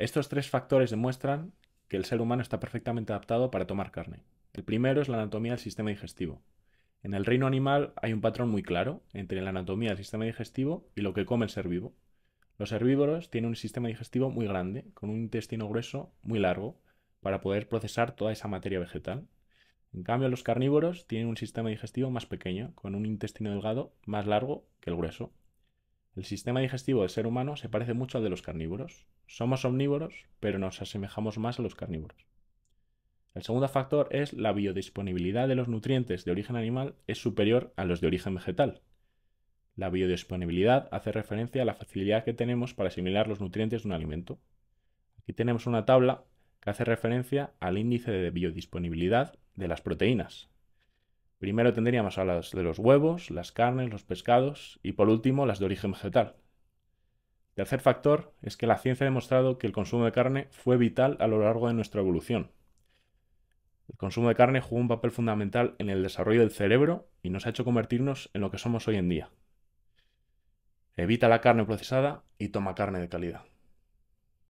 Estos tres factores demuestran que el ser humano está perfectamente adaptado para tomar carne. El primero es la anatomía del sistema digestivo. En el reino animal hay un patrón muy claro entre la anatomía del sistema digestivo y lo que come el ser vivo. Los herbívoros tienen un sistema digestivo muy grande, con un intestino grueso muy largo, para poder procesar toda esa materia vegetal. En cambio, los carnívoros tienen un sistema digestivo más pequeño, con un intestino delgado más largo que el grueso. El sistema digestivo del ser humano se parece mucho al de los carnívoros. Somos omnívoros, pero nos asemejamos más a los carnívoros. El segundo factor es la biodisponibilidad de los nutrientes de origen animal es superior a los de origen vegetal. La biodisponibilidad hace referencia a la facilidad que tenemos para asimilar los nutrientes de un alimento. Aquí tenemos una tabla que hace referencia al índice de biodisponibilidad de las proteínas, Primero tendríamos a las de los huevos, las carnes, los pescados y por último las de origen vegetal. Tercer factor es que la ciencia ha demostrado que el consumo de carne fue vital a lo largo de nuestra evolución. El consumo de carne jugó un papel fundamental en el desarrollo del cerebro y nos ha hecho convertirnos en lo que somos hoy en día. Evita la carne procesada y toma carne de calidad.